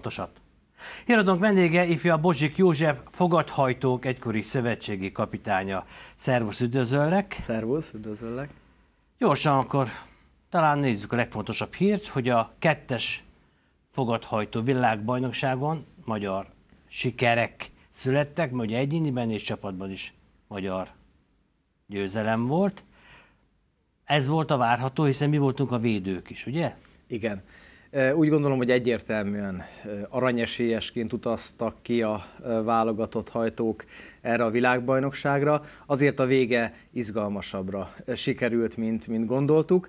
csoportosat. Híradónk vendége ifja Bozsik József, fogadhajtók egykori szövetségi kapitánya. Szervusz, üdvözöllek! Szervusz, üdvözöllek! Gyorsan akkor talán nézzük a legfontosabb hírt, hogy a kettes fogadhajtó világbajnokságon magyar sikerek születtek, mert ugye egyéniben és csapatban is magyar győzelem volt. Ez volt a várható, hiszen mi voltunk a védők is, ugye? Igen. Úgy gondolom, hogy egyértelműen aranyesélyesként utaztak ki a válogatott hajtók erre a világbajnokságra. Azért a vége izgalmasabbra sikerült, mint, mint gondoltuk.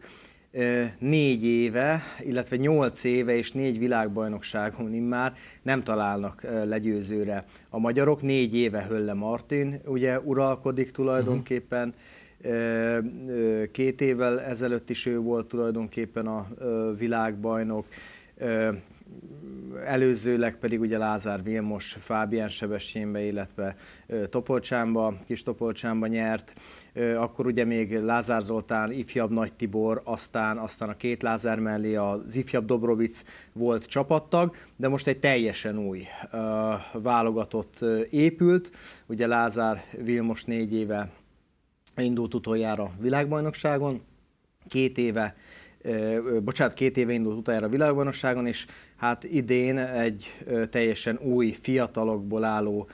Négy éve, illetve nyolc éve és négy világbajnokságon immár nem találnak legyőzőre a magyarok. Négy éve Hölle Martin ugye uralkodik tulajdonképpen. Uh-huh Két évvel ezelőtt is ő volt tulajdonképpen a világbajnok, előzőleg pedig ugye Lázár Vilmos Fábián Sebestyénbe, illetve Topolcsánba, kis Topolcsánba nyert, akkor ugye még Lázár Zoltán, ifjabb Nagy Tibor, aztán, aztán a két Lázár mellé az ifjabb Dobrovic volt csapattag, de most egy teljesen új válogatott épült, ugye Lázár Vilmos négy éve indult utoljára világbajnokságon, két éve, bocsánat, két éve indult utoljára világbajnokságon, és hát idén egy teljesen új fiatalokból álló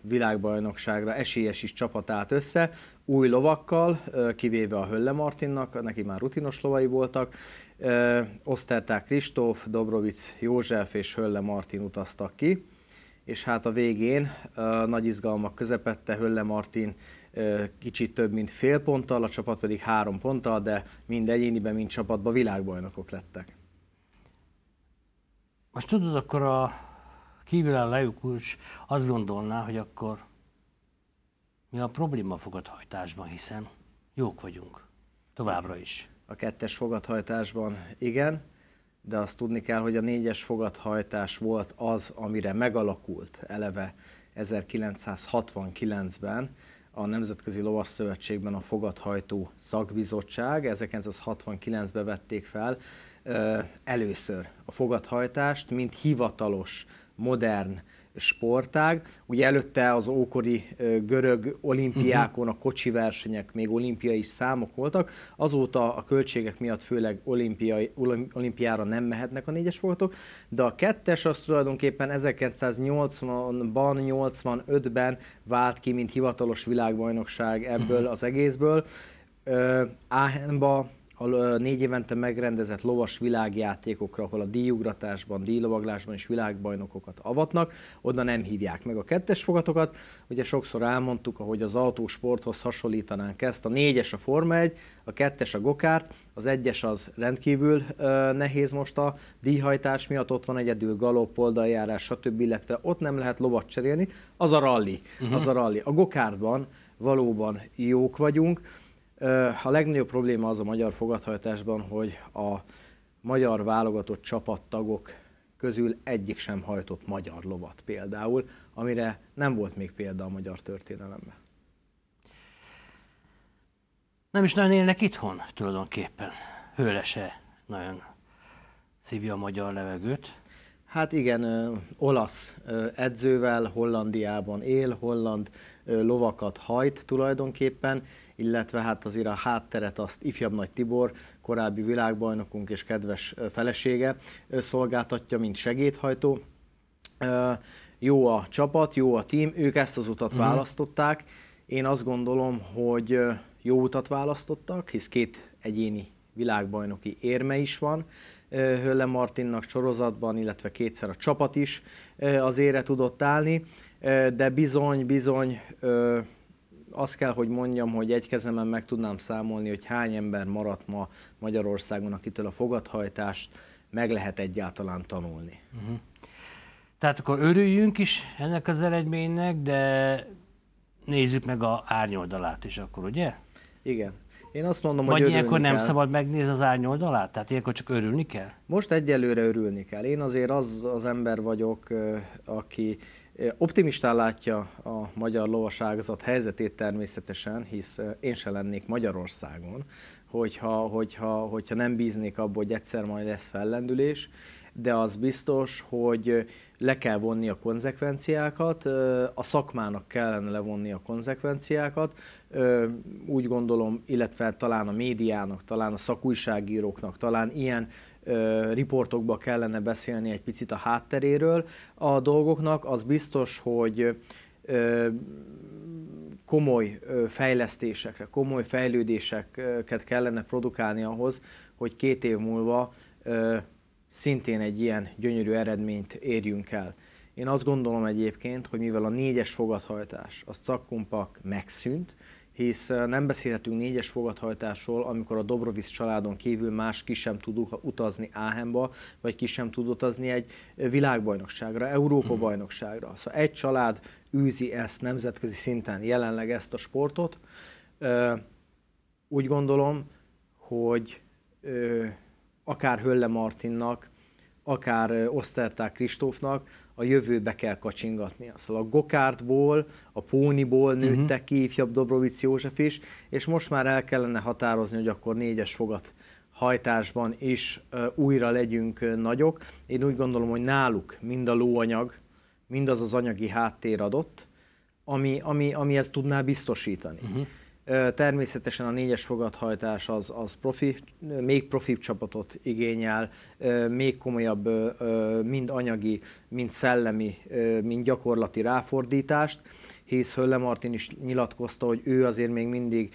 világbajnokságra esélyes is csapat állt össze, új lovakkal, kivéve a Hölle Martinnak, neki már rutinos lovai voltak, Oszterták Kristóf, Dobrovic József és Hölle Martin utaztak ki, és hát a végén nagy izgalmak közepette Hölle Martin kicsit több mint fél ponttal, a csapat pedig három ponttal, de mind egyéniben, mind csapatban világbajnokok lettek. Most tudod, akkor a a lejukulcs azt gondolná, hogy akkor mi a probléma fogadhajtásban, hiszen jók vagyunk továbbra is. A kettes fogadhajtásban igen, de azt tudni kell, hogy a négyes fogadhajtás volt az, amire megalakult eleve 1969-ben, a Nemzetközi lovas szövetségben a fogadhajtó szakbizottság. 1969-ben vették fel először a fogadhajtást, mint hivatalos, modern sportág. Ugye előtte az ókori görög olimpiákon a kocsi versenyek még olimpiai számok voltak, azóta a költségek miatt főleg olimpiai, olimpiára nem mehetnek a négyes voltok, de a kettes az tulajdonképpen 1980-ban, 85-ben vált ki, mint hivatalos világbajnokság ebből mhm. az egészből. Áhenba a négy évente megrendezett lovas világjátékokra, ahol a díjugratásban, díjlovaglásban és világbajnokokat avatnak, oda nem hívják meg a kettes fogatokat. Ugye sokszor elmondtuk, ahogy az autósporthoz hasonlítanánk ezt, a négyes a Forma 1, a kettes a gokárt, az egyes az rendkívül nehéz most a díjhajtás miatt, ott van egyedül galopp, oldaljárás, stb., illetve ott nem lehet lovat cserélni, az a rally. Uh-huh. Az a rally. A gokártban valóban jók vagyunk, a legnagyobb probléma az a magyar fogadhajtásban, hogy a magyar válogatott csapattagok közül egyik sem hajtott magyar lovat például, amire nem volt még példa a magyar történelemben. Nem is nagyon élnek itthon tulajdonképpen. Hőle se nagyon szívja a magyar levegőt. Hát igen, ö, olasz ö, edzővel Hollandiában él, holland ö, lovakat hajt tulajdonképpen, illetve hát azért a hátteret azt ifjabb Nagy Tibor, korábbi világbajnokunk és kedves felesége szolgáltatja, mint segédhajtó. Jó a csapat, jó a tím, ők ezt az utat mm-hmm. választották. Én azt gondolom, hogy jó utat választottak, hisz két egyéni világbajnoki érme is van, Hölle Martinnak sorozatban, illetve kétszer a csapat is az ére tudott állni, de bizony, bizony azt kell, hogy mondjam, hogy egy kezemen meg tudnám számolni, hogy hány ember maradt ma Magyarországon, akitől a fogadhajtást meg lehet egyáltalán tanulni. Uh-huh. Tehát akkor örüljünk is ennek az eredménynek, de nézzük meg a árnyoldalát is akkor, ugye? Igen. Én azt mondom, Vagy hogy Vagy ilyenkor nem kell. szabad megnézni az árnyoldalát? Tehát ilyenkor csak örülni kell? Most egyelőre örülni kell. Én azért az az ember vagyok, aki optimistán látja a magyar lovaságzat helyzetét természetesen, hisz én se lennék Magyarországon, hogyha, hogyha, hogyha nem bíznék abba, hogy egyszer majd lesz fellendülés de az biztos, hogy le kell vonni a konzekvenciákat, a szakmának kellene levonni a konzekvenciákat, úgy gondolom, illetve talán a médiának, talán a szakújságíróknak, talán ilyen riportokba kellene beszélni egy picit a hátteréről a dolgoknak, az biztos, hogy komoly fejlesztésekre, komoly fejlődéseket kellene produkálni ahhoz, hogy két év múlva szintén egy ilyen gyönyörű eredményt érjünk el. Én azt gondolom egyébként, hogy mivel a négyes fogadhajtás, az szakkumpak megszűnt, hisz nem beszélhetünk négyes fogadhajtásról, amikor a Dobrovis családon kívül más ki sem tud utazni Áhenba, vagy ki sem tud utazni egy világbajnokságra, Európa-bajnokságra. Mhm. Szóval egy család űzi ezt nemzetközi szinten, jelenleg ezt a sportot. Úgy gondolom, hogy akár Hölle Martinnak, akár Oszterták Kristófnak, a jövőbe kell kacsingatni. Szóval a Gokártból, a Póniból nőtte uh-huh. Mhm. ki ifjabb Dobrovic József is, és most már el kellene határozni, hogy akkor négyes fogat hajtásban is újra legyünk nagyok. Én úgy gondolom, hogy náluk mind a lóanyag, mind az az anyagi háttér adott, ami, ami, ami ezt tudná biztosítani. Uh-huh. Természetesen a négyes fogadhajtás az, az profi, még profi csapatot igényel, még komolyabb mind anyagi, mind szellemi, mind gyakorlati ráfordítást, hisz Hölle Martin is nyilatkozta, hogy ő azért még mindig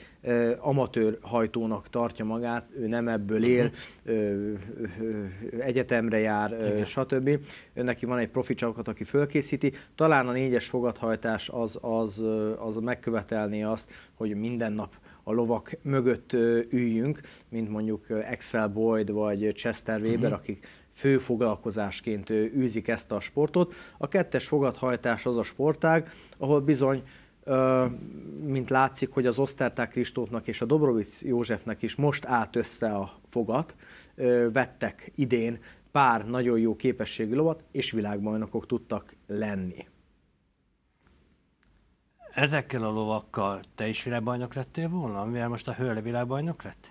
amatőr hajtónak tartja magát, ő nem ebből mhm. él, egyetemre jár, Igen. stb. Neki van egy profi csapat, aki fölkészíti. Talán a négyes fogadhajtás az, az, az megkövetelné azt, hogy minden nap a lovak mögött üljünk, mint mondjuk Excel Boyd vagy Chester Weber, uh-huh. akik fő foglalkozásként űzik ezt a sportot. A kettes fogadhajtás az a sportág, ahol bizony mint látszik, hogy az Osztárták Kristófnak és a Dobrovic Józsefnek is most állt össze a fogat, vettek idén pár nagyon jó képességű lovat, és világbajnokok tudtak lenni. Ezekkel a lovakkal te is világbajnok lettél volna, mivel most a hölgy világbajnok lett?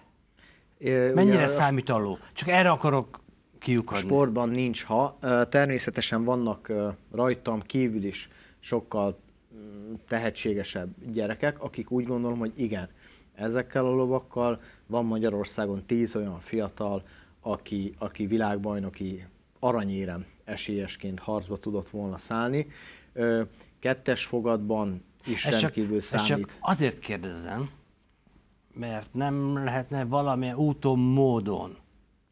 É, Mennyire ugye, számít a ló? Csak erre akarok kiukadni. sportban nincs ha. Természetesen vannak rajtam kívül is sokkal mm, tehetségesebb gyerekek, akik úgy gondolom, hogy igen, ezekkel a lovakkal van Magyarországon tíz olyan fiatal, aki, aki világbajnoki aranyérem esélyesként harcba tudott volna szállni. Kettes fogadban is ez rendkívül csak, számít. Ez csak azért kérdezem, mert nem lehetne valamilyen úton, módon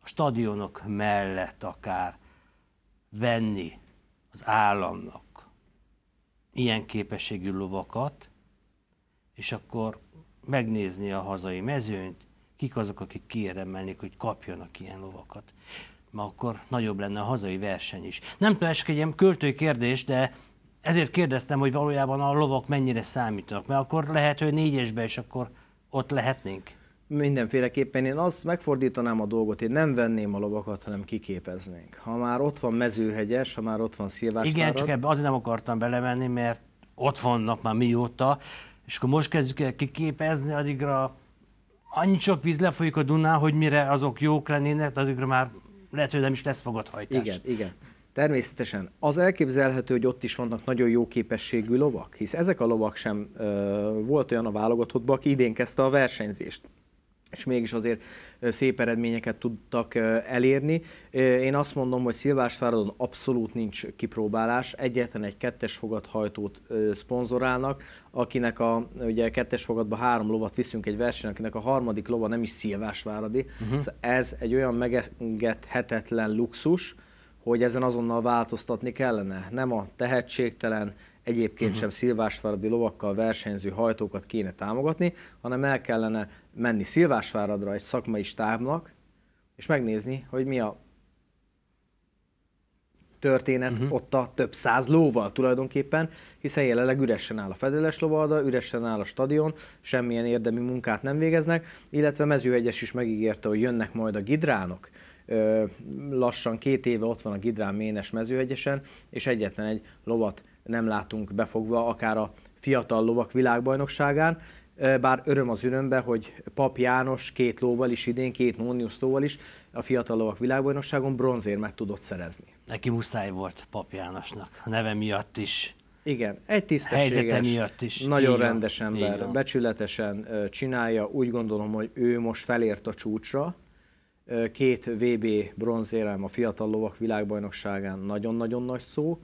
a stadionok mellett akár venni az államnak ilyen képességű lovakat, és akkor megnézni a hazai mezőnyt, kik azok, akik kiérdemelnék, hogy kapjanak ilyen lovakat. Ma akkor nagyobb lenne a hazai verseny is. Nem tudom, ez egy ilyen költői kérdés, de ezért kérdeztem, hogy valójában a lovak mennyire számítanak, mert akkor lehet, hogy négyesbe, és akkor ott lehetnénk. Mindenféleképpen én azt megfordítanám a dolgot, én nem venném a lovakat, hanem kiképeznénk. Ha már ott van Mezőhegyes, ha már ott van szilvás. Igen, csak ebbe azért nem akartam belemenni, mert ott vannak már mióta, és akkor most kezdjük el kiképezni, addigra annyi sok víz lefolyik a Dunán, hogy mire azok jók lennének, addigra már lehet, hogy nem is lesz fogadhajtás. Igen, igen. Természetesen. Az elképzelhető, hogy ott is vannak nagyon jó képességű lovak, hisz ezek a lovak sem ö, volt olyan a válogatottban, aki idén kezdte a versenyzést és mégis azért szép eredményeket tudtak elérni. Én azt mondom, hogy Szilvásfáradon abszolút nincs kipróbálás, egyetlen egy kettes fogadhajtót szponzorálnak, akinek a ugye kettes fogadba három lovat viszünk egy verseny, akinek a harmadik lova nem is Szilvásváradi. Uh-huh. Mhm. Szóval ez egy olyan megengedhetetlen luxus, hogy ezen azonnal változtatni kellene. Nem a tehetségtelen, egyébként uh-huh. sem szilvásváradi lovakkal versenyző hajtókat kéne támogatni, hanem el kellene menni Szilvásváradra egy szakmai stábnak, és megnézni, hogy mi a történet uh-huh. ott a több száz lóval tulajdonképpen, hiszen jelenleg üresen áll a fedeles lovalda, üresen áll a stadion, semmilyen érdemi munkát nem végeznek, illetve Mezőegyes is megígérte, hogy jönnek majd a gidránok. lassan két éve ott van a gidrán ménes Mezőegyesen, és egyetlen egy lovat nem látunk befogva, akár a fiatal lovak világbajnokságán, bár öröm az ürömbe, hogy Pap János két lóval is idén, két Nónius lóval is a fiatal lovak világbajnokságon bronzérmet tudott szerezni. Neki muszáj volt Pap Jánosnak, a neve miatt is. Igen, egy tisztességes, miatt is. nagyon Igen. rendes ember, Igen. becsületesen csinálja, úgy gondolom, hogy ő most felért a csúcsra, két VB bronzérem a fiatal lovak világbajnokságán nagyon-nagyon nagy szó,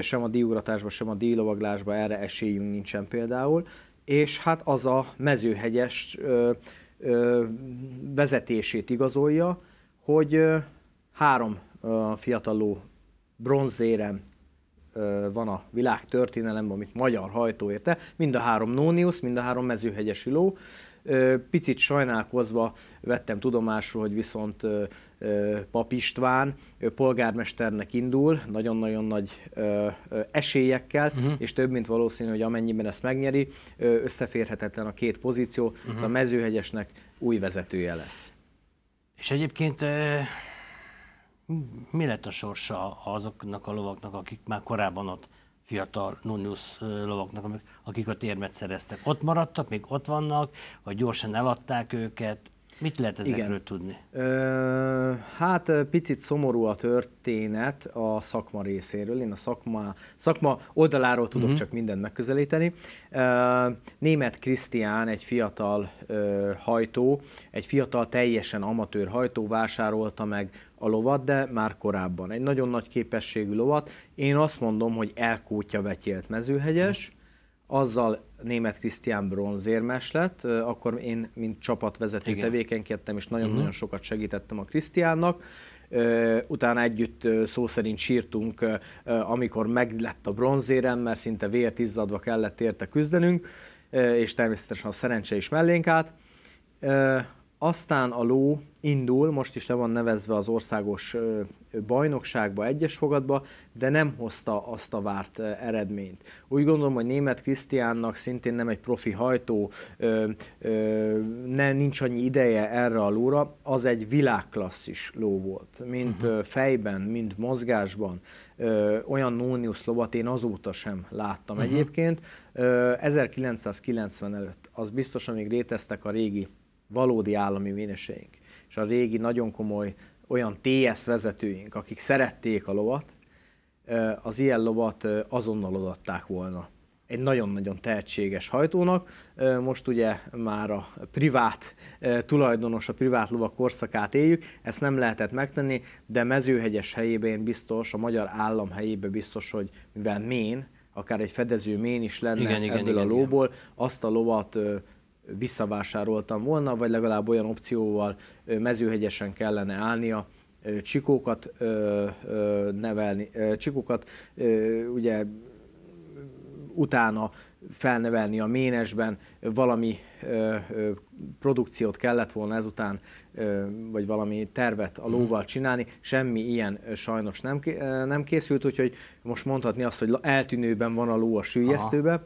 sem a díjugratásba, sem a díjlovaglásba erre esélyünk nincsen például, és hát az a mezőhegyes vezetését igazolja, hogy három fiataló bronzérem van a világ történelemben, amit magyar hajtó érte, mind a három Nónius, mind a három mezőhegyesi ló, Picit sajnálkozva vettem tudomásul, hogy viszont Pap István polgármesternek indul, nagyon-nagyon nagy esélyekkel, uh-huh. és több, mint valószínű, hogy amennyiben ezt megnyeri, összeférhetetlen a két pozíció, uh-huh. szóval a mezőhegyesnek új vezetője lesz. És egyébként mi lett a sorsa azoknak a lovaknak, akik már korábban ott fiatal nonjusz lovaknak, akik a térmet szereztek. Ott maradtak, még ott vannak, vagy gyorsan eladták őket, Mit lehet ezekről Igen. tudni? Ö, hát picit szomorú a történet a szakma részéről. Én a szakma, szakma oldaláról tudok uh-huh. csak mindent megközelíteni. Ö, német Krisztián, egy fiatal ö, hajtó, egy fiatal teljesen amatőr hajtó vásárolta meg a lovat, de már korábban. Egy nagyon nagy képességű lovat. Én azt mondom, hogy elkótya vetyélt mezőhegyes. Uh-huh azzal német Krisztián bronzérmes lett, akkor én, mint csapatvezető Igen. tevékenykedtem, és nagyon-nagyon uh-huh. sokat segítettem a Krisztiánnak. Utána együtt szó szerint sírtunk, amikor meglett a bronzérem, mert szinte vért izzadva kellett érte küzdenünk, és természetesen a szerencse is mellénk állt. Aztán a ló indul, most is le van nevezve az országos bajnokságba, egyes fogadba, de nem hozta azt a várt eredményt. Úgy gondolom, hogy német Krisztiánnak szintén nem egy profi hajtó, ne, nincs annyi ideje erre a lóra, az egy világklasszis ló volt, mint uh-huh. fejben, mint mozgásban. Olyan Nónius lovat én azóta sem láttam uh-huh. egyébként. 1990 előtt, az biztosan még léteztek a régi valódi állami véneseink, és a régi nagyon komoly olyan TS vezetőink, akik szerették a lovat, az ilyen lovat azonnal odatták volna egy nagyon-nagyon tehetséges hajtónak. Most ugye már a privát tulajdonos, a privát lovak korszakát éljük, ezt nem lehetett megtenni, de mezőhegyes helyében én biztos, a magyar állam helyében biztos, hogy mivel mén, akár egy fedező mén is lenne igen, ebből igen, a lóból, igen. azt a lovat visszavásároltam volna, vagy legalább olyan opcióval mezőhegyesen kellene állnia, csikókat nevelni, csikókat ugye utána felnevelni a ménesben, valami produkciót kellett volna ezután, vagy valami tervet a lóval mhm. csinálni, semmi ilyen sajnos nem, nem készült, úgyhogy most mondhatni azt, hogy eltűnőben van a ló a sűjesztőbe. Aha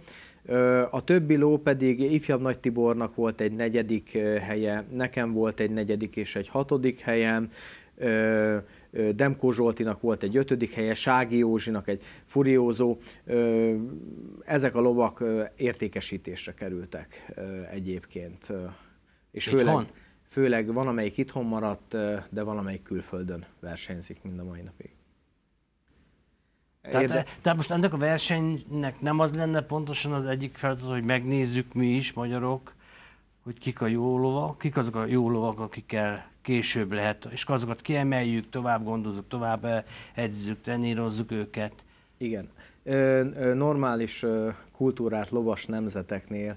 a többi ló pedig ifjabb Nagy Tibornak volt egy negyedik helye, nekem volt egy negyedik és egy hatodik helyem, Demkó Zsoltinak volt egy ötödik helye, Sági Józsinak egy furiózó. Ezek a lovak értékesítésre kerültek egyébként. És főleg, főleg van, amelyik itthon maradt, de van amelyik külföldön versenyzik mind a mai napig. Tehát, e- tehát most ennek a versenynek nem az lenne pontosan az egyik feladat, hogy megnézzük mi is, magyarok, hogy kik a jó lovak, kik azok a jó lovak, akikkel később lehet, és azokat kiemeljük, tovább gondozunk, tovább e- edzzük, trenírozzuk őket. Igen. Normális kultúrát lovas nemzeteknél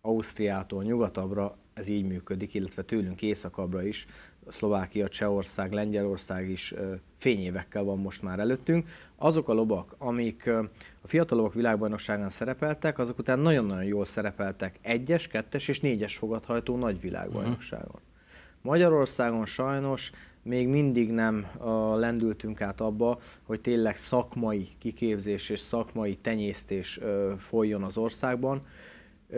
Ausztriától nyugatabbra ez így működik, illetve tőlünk északabbra is, Szlovákia, Csehország, Lengyelország is fényévekkel van most már előttünk. Azok a lobak, amik a fiatal lovak világbajnokságán szerepeltek, azok után nagyon-nagyon jól szerepeltek egyes, kettes és négyes fogadhajtó nagy világbajnokságon. Uh-huh. Magyarországon sajnos még mindig nem lendültünk át abba, hogy tényleg szakmai kiképzés és szakmai tenyésztés folyjon az országban.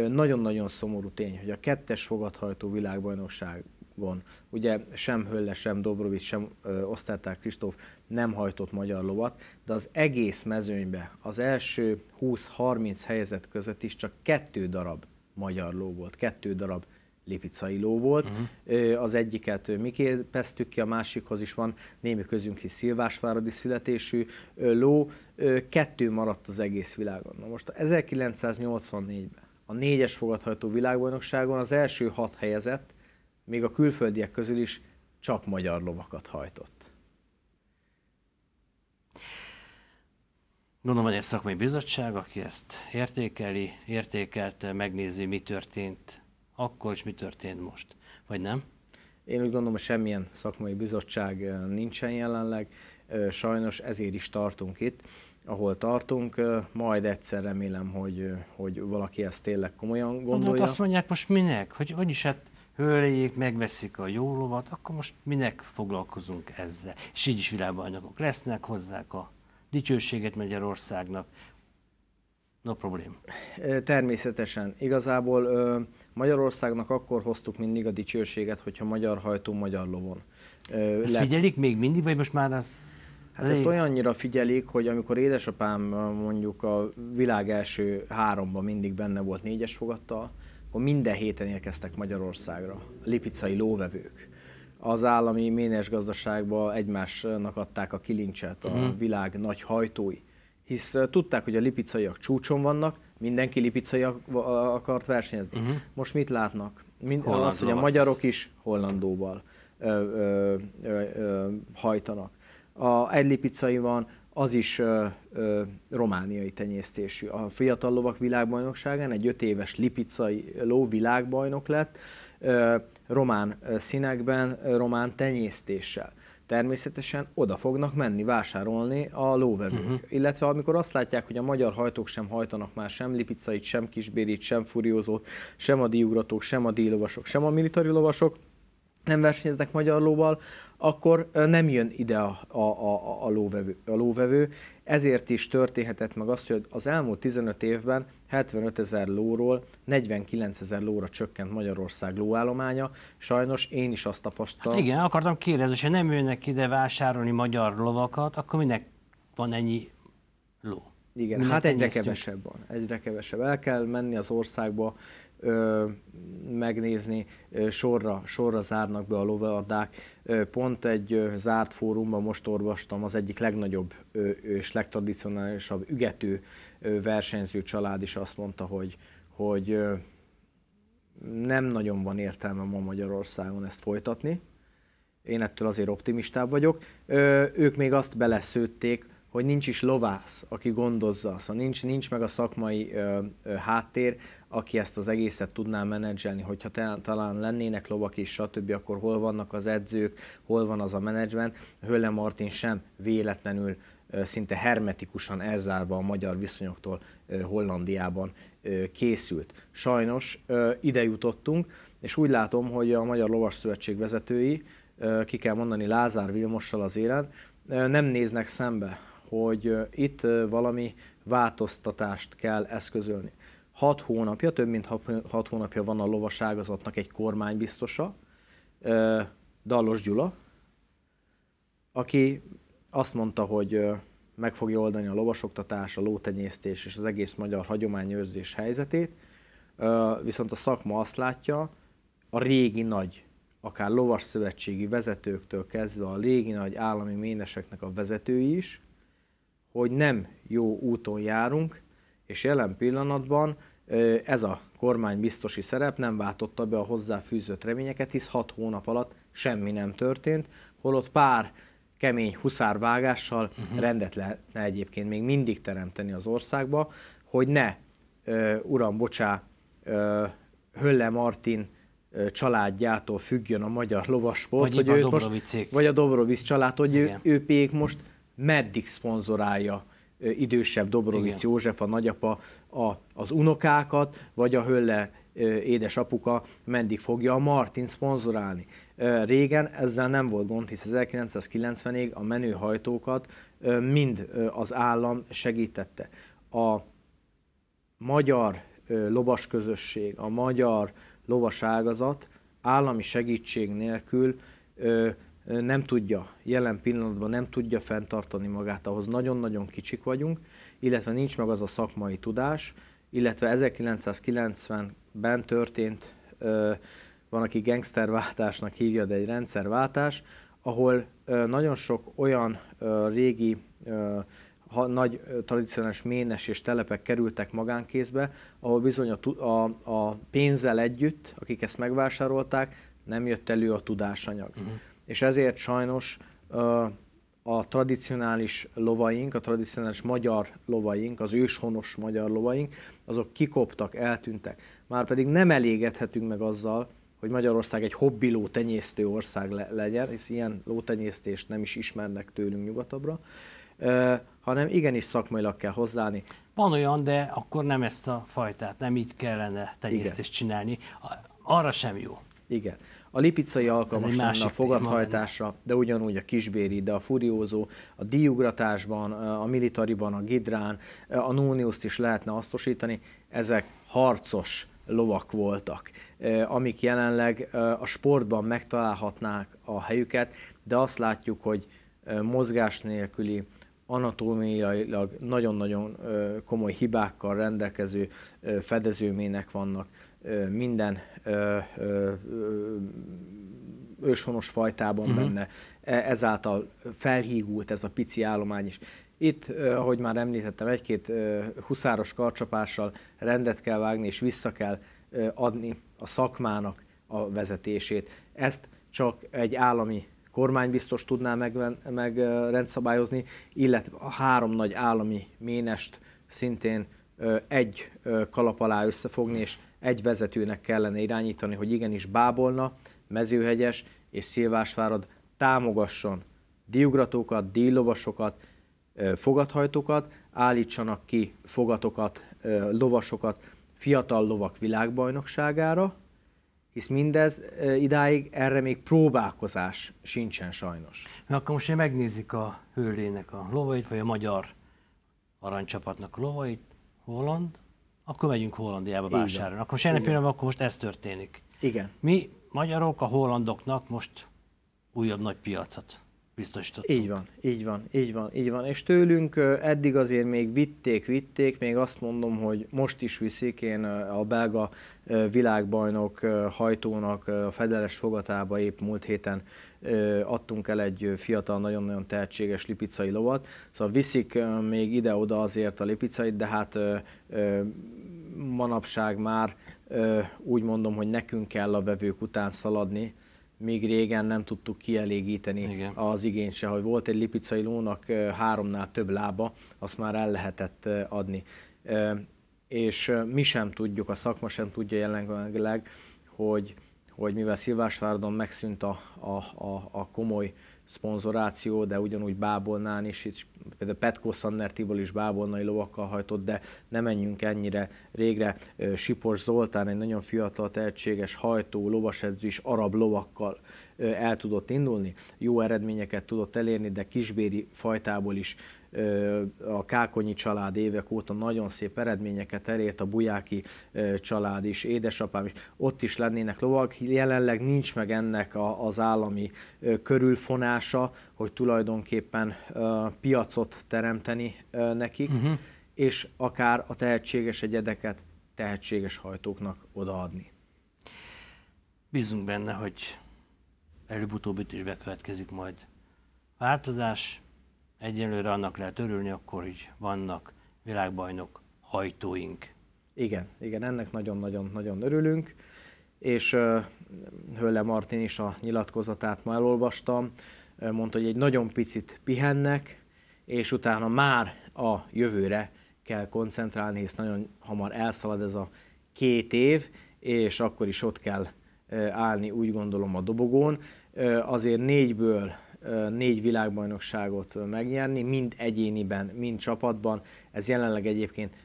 nagyon-nagyon szomorú tény, hogy a kettes fogadhajtó világbajnokság van. Ugye sem Hölle, sem Dobrovics, sem Osztáták Kristóf nem hajtott magyar lovat, de az egész mezőnybe az első 20-30 helyzet között is csak kettő darab magyar ló volt, kettő darab lipicai ló volt. Uh-huh. Az egyiket mi képeztük ki, a másikhoz is van némi közünk is szilvásváradi születésű ló. Kettő maradt az egész világon. Na most 1984-ben a négyes fogadható világbajnokságon az első hat helyezett még a külföldiek közül is csak magyar lovakat hajtott. Gondolom van egy szakmai bizottság, aki ezt értékeli, értékelte, megnézi, mi történt akkor, és mi történt most, vagy nem? Én úgy gondolom, hogy semmilyen szakmai bizottság nincsen jelenleg. Sajnos ezért is tartunk itt, ahol tartunk. Majd egyszer remélem, hogy, hogy valaki ezt tényleg komolyan gondolja. Gondolod, azt mondják most minek? Hogy, hogy is hát hőléjék, megveszik a jó lovat, akkor most minek foglalkozunk ezzel? És így is világbajnokok lesznek, hozzák a dicsőséget Magyarországnak. No problém. Természetesen. Igazából Magyarországnak akkor hoztuk mindig a dicsőséget, hogyha magyar hajtó magyar lovon. Ezt figyelik még mindig, vagy most már az... Hát Elég. ezt olyannyira figyelik, hogy amikor édesapám mondjuk a világ első háromban mindig benne volt négyes fogattal, akkor minden héten érkeztek Magyarországra a lipicai lóvevők. Az állami ménes gazdaságba egymásnak adták a kilincset, a uh-huh. világ nagy hajtói, hisz tudták, hogy a lipicaiak csúcson vannak, mindenki lipicai akart versenyezni. Uh-huh. Most mit látnak? Mind, az, hogy a magyarok is hollandóval ö, ö, ö, ö, hajtanak. A egy lipicai van, az is ö, ö, romániai tenyésztésű. A fiatal lovak világbajnokságán egy öt éves lipicai ló világbajnok lett, ö, román színekben, román tenyésztéssel. Természetesen oda fognak menni vásárolni a lóvevők. Uh-huh. Illetve amikor azt látják, hogy a magyar hajtók sem hajtanak már sem lipicait, sem kisbérit, sem furiózót, sem a diugratók, sem a díjlovasok, sem a militari lovasok, nem versenyeznek magyar lóval, akkor nem jön ide a, a, a, a, lóvevő, a lóvevő. Ezért is történhetett meg az, hogy az elmúlt 15 évben 75 ezer lóról 49 ezer lóra csökkent Magyarország lóállománya. Sajnos én is azt tapasztaltam. Hát igen, akartam kérdezni, hogy nem jönnek ide vásárolni magyar lovakat, akkor minek van ennyi ló? Igen, Minek hát egyre kevesebb van, egyre kevesebb. El kell menni az országba, ö, megnézni, sorra, sorra zárnak be a lovardák. Pont egy zárt fórumban most orvastam az egyik legnagyobb és legtradicionálisabb ügető versenyző család is azt mondta, hogy, hogy nem nagyon van értelme ma Magyarországon ezt folytatni. Én ettől azért optimistább vagyok. Ők még azt beleszőtték, hogy nincs is lovász, aki gondozza, szóval nincs, nincs meg a szakmai ö, ö, háttér, aki ezt az egészet tudná menedzselni, hogyha te, talán lennének lovak is, stb., akkor hol vannak az edzők, hol van az a menedzsment. Hölle Martin sem véletlenül ö, szinte hermetikusan elzárva a magyar viszonyoktól ö, Hollandiában ö, készült. Sajnos ö, ide jutottunk, és úgy látom, hogy a Magyar Lovas Szövetség vezetői, ö, ki kell mondani Lázár Vilmossal az élen, nem néznek szembe hogy itt valami változtatást kell eszközölni. Hat hónapja, több mint hat hónapja van a lovaságazatnak egy kormánybiztosa, Dallos Gyula, aki azt mondta, hogy meg fogja oldani a lovasoktatás, a lótenyésztés és az egész magyar hagyományőrzés helyzetét, viszont a szakma azt látja, a régi nagy, akár szövetségi vezetőktől kezdve a régi nagy állami méneseknek a vezetői is, hogy nem jó úton járunk, és jelen pillanatban ez a kormány biztosi szerep nem váltotta be a hozzáfűzött reményeket, hisz hat hónap alatt semmi nem történt, holott pár kemény huszárvágással uh-huh. rendet lehetne egyébként még mindig teremteni az országba, hogy ne, ö, uram, bocsá, ö, Hölle Martin ö, családjától függjön a magyar lovasport, vagy hogy a őt most, vagy a Dobrovic család, hogy ő, ő, pék most meddig szponzorálja idősebb Igen. József, a nagyapa a, az unokákat, vagy a Hölle édesapuka meddig fogja a Martin szponzorálni. Régen ezzel nem volt gond, hisz 1990-ig a menőhajtókat mind az állam segítette. A magyar lovas közösség, a magyar lovaságazat állami segítség nélkül nem tudja, jelen pillanatban nem tudja fenntartani magát, ahhoz nagyon-nagyon kicsik vagyunk, illetve nincs meg az a szakmai tudás, illetve 1990-ben történt, van, aki gangsterváltásnak hívja, de egy rendszerváltás, ahol nagyon sok olyan régi ha, nagy tradicionális ménes és telepek kerültek magánkézbe, ahol bizony a, a, a pénzzel együtt, akik ezt megvásárolták, nem jött elő a tudásanyag. Uh-huh és ezért sajnos a tradicionális lovaink, a tradicionális magyar lovaink, az őshonos magyar lovaink, azok kikoptak, eltűntek. Már pedig nem elégedhetünk meg azzal, hogy Magyarország egy hobbi lótenyésztő ország le- legyen, hisz ilyen lótenyésztést nem is ismernek tőlünk nyugatabbra, e, hanem igenis szakmailag kell hozzáni. Van olyan, de akkor nem ezt a fajtát, nem így kellene tenyésztést Igen. csinálni. Arra sem jó. Igen. A lipicai alkalmas lenne a fogadhajtásra, lenne. de ugyanúgy a kisbéri, de a furiózó, a díjugratásban, a militariban, a gidrán, a nóniuszt is lehetne hasznosítani. Ezek harcos lovak voltak, e, amik jelenleg e, a sportban megtalálhatnák a helyüket, de azt látjuk, hogy e, mozgás nélküli, anatómiailag nagyon-nagyon komoly hibákkal rendelkező fedezőmének vannak minden őshonos fajtában uh-huh. benne. E, ezáltal felhígult ez a pici állomány is. Itt, ahogy már említettem, egy-két huszáros karcsapással rendet kell vágni, és vissza kell adni a szakmának a vezetését. Ezt csak egy állami kormány biztos tudná meg, meg rendszabályozni, illetve a három nagy állami ménest szintén egy kalap alá összefogni, és egy vezetőnek kellene irányítani, hogy igenis Bábolna, Mezőhegyes és Szilvásvárad támogasson diugratókat, díjlovasokat, fogathajtókat, állítsanak ki fogatokat, lovasokat fiatal lovak világbajnokságára, hisz mindez idáig erre még próbálkozás sincsen sajnos. Na, akkor most megnézik a hőlének a lovait, vagy a magyar aranycsapatnak a lovait, Holland, akkor megyünk Hollandiába vásárolni. Akkor most jelen akkor most ez történik. Igen. Mi magyarok a hollandoknak most újabb nagy piacot biztosítottunk. Így van, így van, így van, így van. És tőlünk eddig azért még vitték, vitték, még azt mondom, hogy most is viszik, én a belga világbajnok hajtónak a fedeles fogatába épp múlt héten adtunk el egy fiatal, nagyon-nagyon tehetséges lipicai lovat, szóval viszik még ide-oda azért a lipicait, de hát manapság már úgy mondom, hogy nekünk kell a vevők után szaladni, még régen nem tudtuk kielégíteni Igen. az igényt se. hogy volt egy lipicai lónak háromnál több lába, azt már el lehetett adni. És mi sem tudjuk, a szakma sem tudja jelenleg, hogy, hogy mivel Szilvásvárdon megszűnt a, a, a, a komoly szponzoráció, de ugyanúgy Bábolnán is, itt például Petko Sanner Tibor is bábolnai lovakkal hajtott, de ne menjünk ennyire régre. Sipos Zoltán, egy nagyon fiatal, tehetséges hajtó, lovasedző is arab lovakkal el tudott indulni, jó eredményeket tudott elérni, de kisbéri fajtából is a Kákonyi család évek óta nagyon szép eredményeket elért, a Bujáki család is, édesapám is, ott is lennének lovak, jelenleg nincs meg ennek a, az állami körülfonása, hogy tulajdonképpen piacot teremteni nekik, uh-huh. és akár a tehetséges egyedeket tehetséges hajtóknak odaadni. Bízunk benne, hogy előbb-utóbb itt is bekövetkezik majd változás. Egyelőre annak lehet örülni akkor, hogy vannak világbajnok hajtóink. Igen, igen, ennek nagyon-nagyon-nagyon örülünk, és uh, Hölle Martin is a nyilatkozatát ma elolvastam, mondta, hogy egy nagyon picit pihennek, és utána már a jövőre kell koncentrálni, hisz nagyon hamar elszalad ez a két év, és akkor is ott kell állni úgy gondolom a dobogón. Azért négyből négy világbajnokságot megnyerni, mind egyéniben, mind csapatban. Ez jelenleg egyébként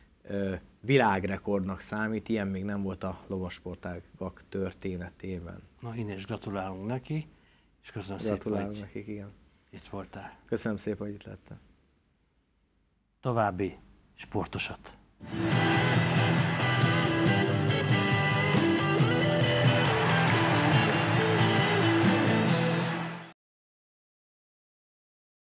világrekordnak számít, ilyen még nem volt a lovasportágak történetében. Na, innen is gratulálunk neki, és köszönöm gratulálunk szépen, nekik, igen. itt voltál. Köszönöm szépen, hogy itt lettem. További sportosat.